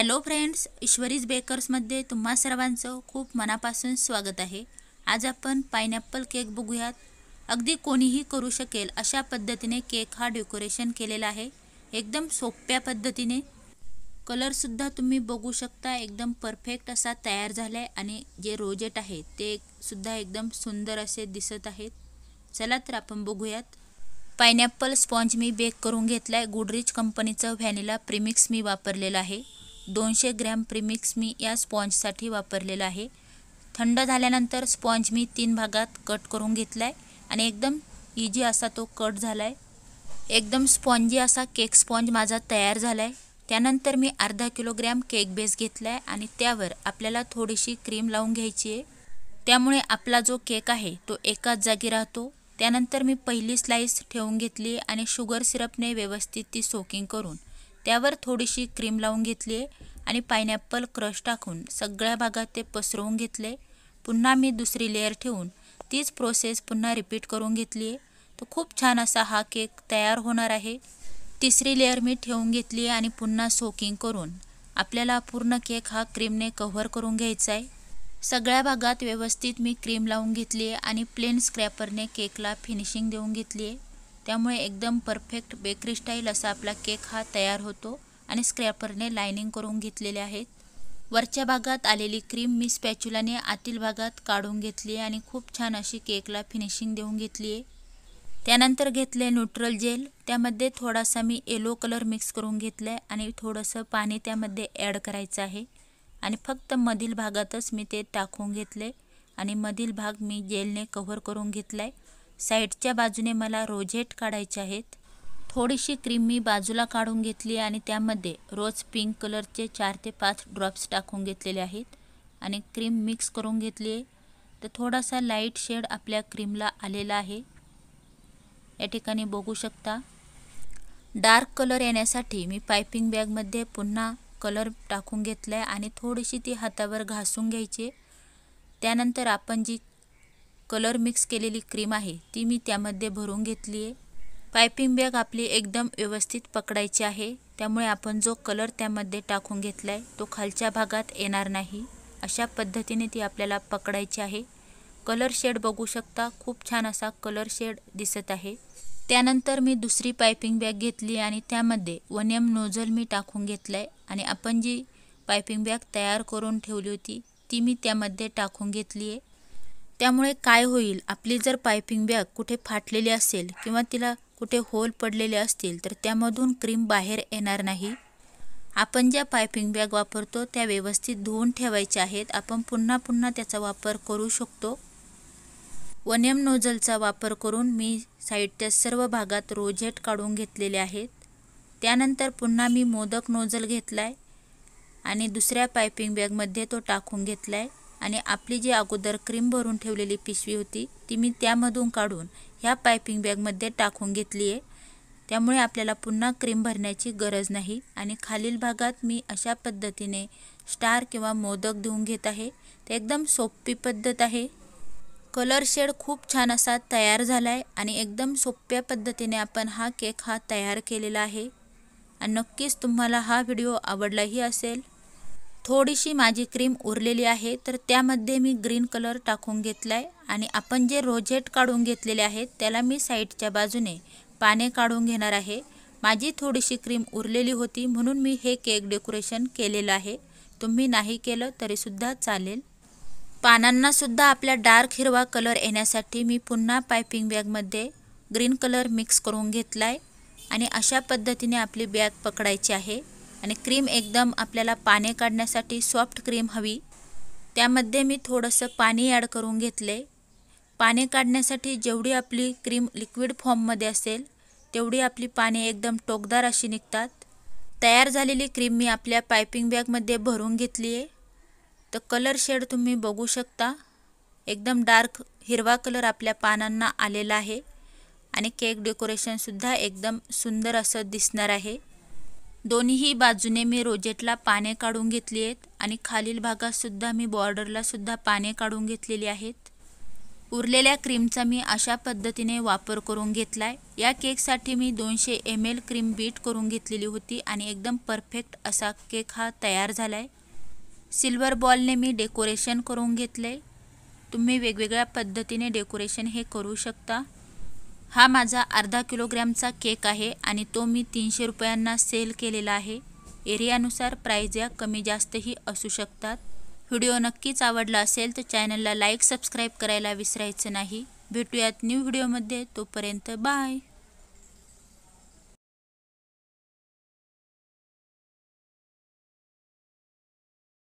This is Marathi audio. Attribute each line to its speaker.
Speaker 1: हॅलो फ्रेंड्स ईश्वरीज बेकर्समध्ये तुम्हा सर्वांचं खूप मनापासून स्वागत आहे आज आपण पायनॅपल केक बघूयात अगदी कोणीही करू शकेल अशा पद्धतीने केक हा डेकोरेशन केलेला आहे एकदम सोप्या पद्धतीने कलरसुद्धा तुम्ही बघू शकता एकदम परफेक्ट असा तयार झाला आहे आणि जे रोजेट आहे ते सुद्धा एकदम सुंदर असे दिसत आहेत चला तर आपण बघूयात पायनॅपल स्पॉन्ज मी बेक करून घेतला आहे गुडरिच कंपनीचं व्हॅनिला प्रिमिक्स मी वापरलेलं आहे दोनशे ग्रॅम प्रिमिक्स मी या स्पॉन्जसाठी वापरलेला आहे थंड झाल्यानंतर स्पॉन्ज मी तीन भागात कट करून घेतला आहे आणि एकदम इजी असा तो कट झाला आहे एकदम स्पॉन्जी असा केक स्पॉन्ज माझा तयार झाला आहे त्यानंतर मी अर्धा किलोग्रॅम केक बेस घेतला आहे आणि त्यावर आपल्याला थोडीशी क्रीम लावून घ्यायची आहे त्यामुळे आपला जो केक आहे तो एकाच जागी राहतो त्यानंतर मी पहिली स्लाईस ठेवून घेतली आणि शुगर सिरपने व्यवस्थित ती सोकिंग करून त्यावर थोडीशी क्रीम लावून घेतली आहे आणि पायनॅपल क्रश टाकून सगळ्या भागात ते पसरवून घेतले पुन्हा मी दुसरी लेअर ठेवून तीच प्रोसेस पुन्हा रिपीट करून घेतली आहे तर खूप छान असा हा केक तयार होणार आहे तिसरी लेअर मी ठेवून घेतली आहे आणि पुन्हा सोकिंग करून आपल्याला पूर्ण केक हा क्रीमने कव्हर करून घ्यायचा आहे सगळ्या भागात व्यवस्थित मी क्रीम लावून घेतली आहे आणि प्लेन स्क्रॅपरने केकला फिनिशिंग देऊन घेतली आहे त्यामुळे एकदम परफेक्ट बेकरी स्टाईल असा आपला केक हा तयार होतो आणि स्क्रॅपरने लायनिंग करून घेतलेले आहेत वरच्या भागात आलेली क्रीम मी स्पॅच्युलाने आतील भागात काढून घेतली आहे आणि खूप छान अशी केकला फिनिशिंग देऊन घेतली आहे त्यानंतर घेतले न्यूट्रल जेल त्यामध्ये थोडासा मी येलो कलर मिक्स करून घेतला आहे आणि थोडंसं पाणी त्यामध्ये ॲड करायचं आहे आणि फक्त मधील भागातच मी ते टाकून घेतले आणि मधील भाग मी जेलने कव्हर करून घेतला आहे साईडच्या बाजूने मला रोजेट काढायचे आहेत थोडीशी क्रीम मी बाजूला काढून घेतली आणि त्यामध्ये रोज पिंक कलरचे चार ते पाच ड्रॉप्स टाकून घेतलेले आहेत आणि क्रीम मिक्स करून घेतली आहे तर थोडासा लाईट शेड आपल्या क्रीमला आलेला आहे या ठिकाणी बघू शकता डार्क कलर येण्यासाठी मी पायपिंग बॅगमध्ये पुन्हा कलर टाकून घेतला आहे आणि थोडीशी ती हातावर घासून घ्यायची त्यानंतर आपण जी कलर मिक्स केलेली क्रीम आहे ती मी त्यामध्ये भरून घेतली आहे पायपिंग बॅग आपली एकदम व्यवस्थित पकडायची आहे त्यामुळे आपण जो कलर त्यामध्ये टाकून घेतला आहे तो खालच्या भागात येणार नाही अशा पद्धतीने ती आपल्याला पकडायची आहे कलर शेड बघू शकता खूप छान असा कलर शेड दिसत आहे त्यानंतर मी दुसरी पायपिंग बॅग घेतली आणि त्यामध्ये वनियम नोजल नोझल मी टाकून घेतलं आहे आणि आपण जी पायपिंग बॅग तयार करून ठेवली होती ती मी त्यामध्ये टाकून घेतली आहे त्यामुळे काय होईल आपली जर पायपिंग बॅग कुठे फाटलेली असेल किंवा तिला कुठे होल पडलेले असतील तर त्यामधून क्रीम बाहेर येणार नाही आपण ज्या पायपिंग बॅग वापरतो त्या व्यवस्थित धुवून ठेवायच्या आहेत आपण पुन्हा पुन्हा त्याचा वापर करू शकतो वनियम नोझलचा वापर करून मी साईडच्या सर्व भागात रोजेट काढून घेतलेले आहेत त्यानंतर पुन्हा मी मोदक नोझल घेतला आहे आणि दुसऱ्या पायपिंग बॅगमध्ये तो टाकून घेतला आहे आणि आपली जी अगोदर क्रीम भरून ठेवलेली पिशवी होती ती मी त्यामधून काढून ह्या पायपिंग बॅगमध्ये टाकून घेतली आहे त्यामुळे आपल्याला पुन्हा क्रीम भरण्याची गरज नाही आणि खालील भागात मी अशा पद्धतीने स्टार किंवा मोदक देऊन घेत आहे ते एकदम सोपी पद्धत आहे कलर शेड खूप छान असा तयार झाला आहे आणि एकदम सोप्या पद्धतीने आपण हा केक हा तयार केलेला आहे आणि नक्कीच तुम्हाला हा व्हिडिओ आवडलाही असेल थोडीशी माझी क्रीम उरलेली आहे तर त्यामध्ये मी ग्रीन कलर टाकून घेतला आहे आणि आपण जे रोजेट काढून घेतलेले आहेत त्याला मी साईडच्या बाजूने पाने काढून घेणार आहे माझी थोडीशी क्रीम उरलेली होती म्हणून मी हे केक डेकोरेशन केलेलं आहे तुम्ही नाही केलं तरीसुद्धा चालेल पानांनासुद्धा आपल्या डार्क हिरवा कलर येण्यासाठी मी पुन्हा पायपिंग बॅगमध्ये ग्रीन कलर मिक्स करून घेतला आहे आणि अशा पद्धतीने आपली बॅग पकडायची आहे आणि क्रीम एकदम आपल्याला पाने काढण्यासाठी सॉफ्ट क्रीम हवी त्यामध्ये मी थोडंसं पाणी ॲड करून घेतले पाने काढण्यासाठी जेवढी आपली क्रीम लिक्विड फॉर्ममध्ये असेल तेवढी आपली पाने एकदम टोकदार अशी निघतात तयार झालेली क्रीम मी आपल्या पायपिंग बॅगमध्ये भरून घेतली आहे तर कलर शेड तुम्ही बघू शकता एकदम डार्क हिरवा कलर आपल्या पानांना आलेला आहे आणि केक डेकोरेशनसुद्धा एकदम सुंदर असं दिसणार आहे दोन्ही बाजूने मी रोजेटला पाने काढून घेतली आहेत आणि खालील भागातसुद्धा मी बॉर्डरलासुद्धा पाने काढून घेतलेली आहेत उरलेल्या क्रीमचा मी अशा पद्धतीने वापर करून घेतला आहे या केकसाठी मी दोनशे एम एल क्रीम बीट करून घेतलेली होती आणि एकदम परफेक्ट असा केक हा तयार झाला आहे सिल्वर बॉलने मी डेकोरेशन करून घेतलं आहे तुम्ही वेगवेगळ्या पद्धतीने डेकोरेशन हे करू शकता हा माझा अर्धा किलोग्रॅमचा केक आहे आणि तो मी तीनशे रुपयांना सेल केलेला आहे एरियानुसार प्राईज या कमी जास्तही असू शकतात व्हिडिओ नक्कीच आवडला असेल तर चॅनलला लाईक सबस्क्राईब करायला विसरायचं नाही भेटूयात न्यू व्हिडिओमध्ये तोपर्यंत बाय